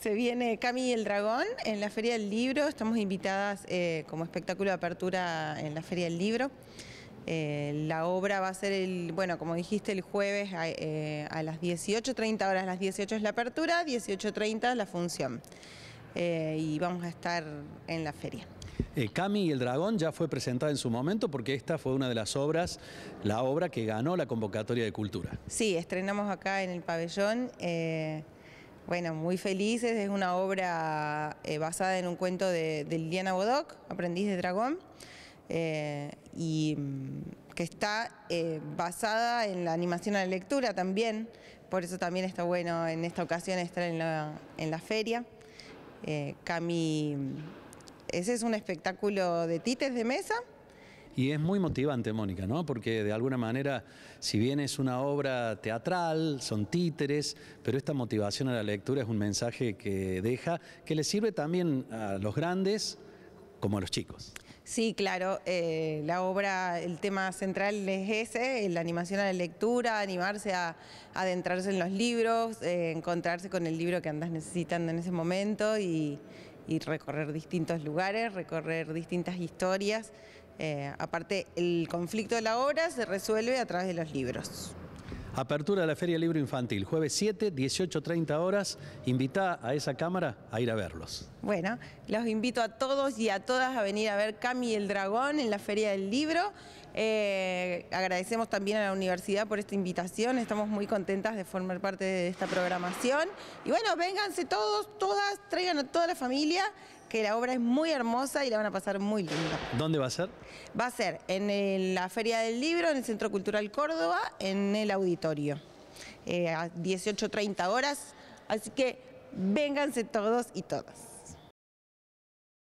Se viene Cami y el Dragón en la Feria del Libro. Estamos invitadas eh, como espectáculo de apertura en la Feria del Libro. Eh, la obra va a ser, el, bueno, como dijiste, el jueves a, eh, las 18.30 horas. Las 18 es la apertura, 18.30 la función. y vamos a estar en la feria. Cami y el Dragón ya fue presentada en su momento porque esta fue una de las obras, la obra que ganó la convocatoria de cultura. Sí, estrenamos acá en el pabellón. Bueno, muy felices, es una obra eh, basada en un cuento de, Liliana Bodoc, Aprendiz de Dragón, eh, y mm, que está eh, basada en la animación a la lectura también, por eso también está bueno en esta ocasión estar en la, en la feria. Cami, mm, ese es un espectáculo de tites de mesa, y es muy motivante, Mónica, ¿no? Porque de alguna manera, si bien es una obra teatral, son títeres, pero esta motivación a la lectura es un mensaje que deja, que le sirve también a los grandes como a los chicos. Sí, claro, eh, la obra, el tema central es ese, eh, la animación a la lectura, animarse a, adentrarse en los libros, eh, encontrarse con el libro que andas necesitando en ese momento y recorrer distintos lugares, recorrer distintas historias, eh, aparte, el conflicto de la obra se resuelve a través de los libros. Apertura de la Feria Libro Infantil, jueves 7, 18.30 horas. Invita a esa cámara a ir a verlos. Bueno, los invito a todos y a todas a venir a ver Cami el Dragón en la Feria del Libro. Eh, agradecemos también a la universidad por esta invitación, estamos muy contentas de formar parte de esta programación. Y bueno, vénganse todos, todas, traigan a toda la familia, que la obra es muy hermosa y la van a pasar muy linda. ¿Dónde va a ser? Va a ser en la Feria del Libro, en el Centro Cultural Córdoba, en el auditorio, eh, a 18.30 horas. Así que vénganse todos y todas.